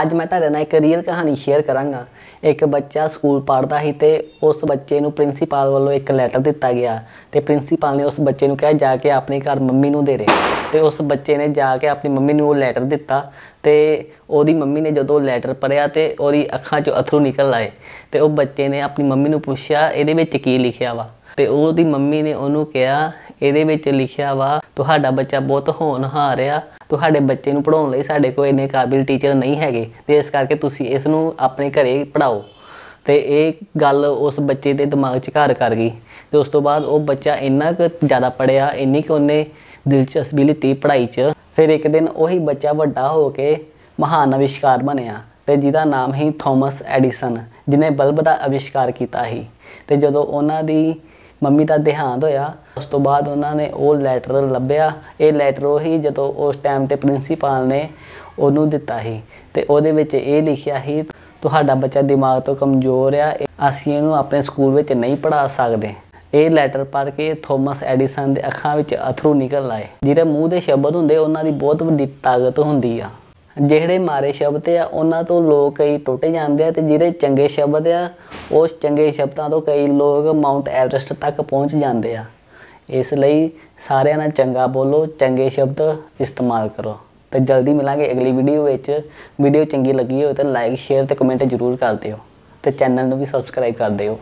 ਅੱਜ ਮੈਂ ਤੁਹਾਡੇ ਨਾਲ ਇੱਕ ਰੀਅਲ ਕਹਾਣੀ ਸ਼ੇਅਰ ਕਰਾਂਗਾ ਇੱਕ ਬੱਚਾ ਸਕੂਲ ਪੜਦਾ ਸੀ ਤੇ ਉਸ ਬੱਚੇ ਨੂੰ ਪ੍ਰਿੰਸੀਪਲ ਵੱਲੋਂ ਇੱਕ ਲੈਟਰ ਦਿੱਤਾ ਗਿਆ ਤੇ ਪ੍ਰਿੰਸੀਪਲ ਨੇ ਉਸ ਬੱਚੇ ਨੂੰ ਕਿਹਾ ਜਾ ਕੇ ਆਪਣੇ ਘਰ ਮੰਮੀ ਨੂੰ ਦੇ ਦੇ ਤੇ ਉਸ ਬੱਚੇ ਨੇ ਜਾ ਕੇ ਆਪਣੀ ਮੰਮੀ ਨੂੰ ਉਹ ਲੈਟਰ ਦਿੱਤਾ ਤੇ ਉਹਦੀ ਮੰਮੀ ਨੇ ਜਦੋਂ ਲੈਟਰ ਪੜਿਆ ਤੇ ਉਹਦੀ ਅੱਖਾਂ 'ਚੋਂ ਅਥਰੂ ਨਿਕਲ ਆਏ ਤੇ ਉਹ ਬੱਚੇ ਨੇ ਆਪਣੀ ਮੰਮੀ ਨੂੰ ਪੁੱਛਿਆ ਇਹਦੇ ਵਿੱਚ ਕੀ ਲਿਖਿਆ ਵਾ ਤੇ ਉਹਦੀ ਮੰਮੀ ਨੇ ਉਹਨੂੰ ਕਿਹਾ ਇਹਦੇ ਵਿੱਚ ਲਿਖਿਆ ਵਾ ਤੁਹਾਡਾ ਬੱਚਾ ਬਹੁਤ ਹੋਣਹਾਰ ਆ ਤੁਹਾਡੇ ਬੱਚੇ ਨੂੰ ਪੜਾਉਣ ਲਈ ਸਾਡੇ ਕੋਲ ਇੰਨੇ ਕਾਬਿਲ ਟੀਚਰ ਨਹੀਂ ਹੈਗੇ ਤੇ ਇਸ ਕਰਕੇ ਤੁਸੀਂ ਇਸ ਨੂੰ ਆਪਣੇ ਘਰੇ ਪੜਾਓ ਤੇ ਇਹ ਗੱਲ ਉਸ ਬੱਚੇ ਦੇ ਦਿਮਾਗ 'ਚ ਘਰ ਕਰ ਗਈ ਤੇ ਉਸ ਤੋਂ ਬਾਅਦ ਉਹ ਬੱਚਾ ਇੰਨਾ ਕੁ ਜ਼ਿਆਦਾ ਪੜਿਆ ਇੰਨੀ ਕੁ ਉਹਨੇ ਦਿਲਚਸਪੀ ਲਈ ਪੜ੍ਹਾਈ 'ਚ ਫਿਰ ਇੱਕ ਦਿਨ ਉਹੀ ਬੱਚਾ ਵੱਡਾ ਹੋ ਕੇ ਮਹਾਨ ਅਵਿਸ਼ਕਾਰ ਬਣਿਆ ਤੇ ਜਿਹਦਾ ਨਾਮ ਹੀ ਥਾਮਸ ਐਡੀਸਨ ਜਿਨੇ ਬਲਬ ਦਾ ਅਵਿਸ਼ਕਾਰ ਕੀਤਾ ਸੀ ਤੇ ਜਦੋਂ ਉਹਨਾਂ ਦੀ ਮੰਮੀ ਦਾ ਦੇਹਾਂਤ ਹੋਇਆ ਉਸ ਤੋਂ ਬਾਅਦ ਉਹਨਾਂ ਨੇ ਉਹ ਲੈਟਰ ਲੱਭਿਆ ਇਹ ਲੈਟਰ ਉਹੀ ਜਦੋਂ ਉਸ ਟਾਈਮ ਤੇ ਪ੍ਰਿੰਸੀਪਲ ਨੇ ਉਹਨੂੰ ਦਿੱਤਾ ਸੀ ਤੇ ਉਹਦੇ ਵਿੱਚ ਇਹ ਲਿਖਿਆ ਸੀ ਤੁਹਾਡਾ ਬੱਚਾ ਦਿਮਾਗ ਤੋਂ ਕਮਜ਼ੋਰ ਆ ਅਸੀਂ ਇਹਨੂੰ ਆਪਣੇ ਸਕੂਲ ਵਿੱਚ ਨਹੀਂ ਪੜ੍ਹਾ ਸਕਦੇ ਇਹ ਲੈਟਰ ਪੜ੍ਹ ਕੇ ਥੋਮਸ ਐਡੀਸਨ ਦੇ ਅੱਖਾਂ ਵਿੱਚ ਅਥਰੂ ਨਿਕਲ ਆਏ ਜਿਹੜੇ ਮੂੰਹ ਦੇ ਸ਼ਬਦ ਹੁੰਦੇ ਉਹਨਾਂ ਦੀ ਬਹੁਤ ਵੱਡੀ ਤਾਕਤ ਹੁੰਦੀ ਆ ਜਿਹੜੇ ਮਾਰੇ ਸ਼ਬਦ ਆ ਉਹਨਾਂ ਤੋਂ ਲੋਕ ਹੀ ਟੁੱਟ ਜਾਂਦੇ ਆ ਤੇ ਜਿਹੜੇ ਚੰਗੇ ਸ਼ਬਦ ਆ ਉਸ ਚੰਗੇ ਸ਼ਬਦਾਂ ਤੋਂ ਕਈ ਲੋਕ ਮਾਉਂਟ ਐਵਰੈਸਟ ਤੱਕ ਪਹੁੰਚ ਜਾਂਦੇ ਆ ਇਸ ਲਈ ਸਾਰਿਆਂ ਨਾਲ ਚੰਗਾ ਬੋਲੋ ਚੰਗੇ ਸ਼ਬਦ ਇਸਤੇਮਾਲ ਕਰੋ ਤੇ ਜਲਦੀ ਮਿਲਾਂਗੇ ਅਗਲੀ ਵੀਡੀਓ ਵਿੱਚ ਵੀਡੀਓ ਚੰਗੀ ਲੱਗੀ ਹੋਵੇ ਤਾਂ ਲਾਈਕ ਸ਼ੇਅਰ ਤੇ ਕਮੈਂਟ ਜ਼ਰੂਰ ਕਰ ਦਿਓ ਤੇ ਚੈਨਲ ਨੂੰ ਵੀ ਸਬਸਕ੍ਰਾਈਬ ਕਰ ਦਿਓ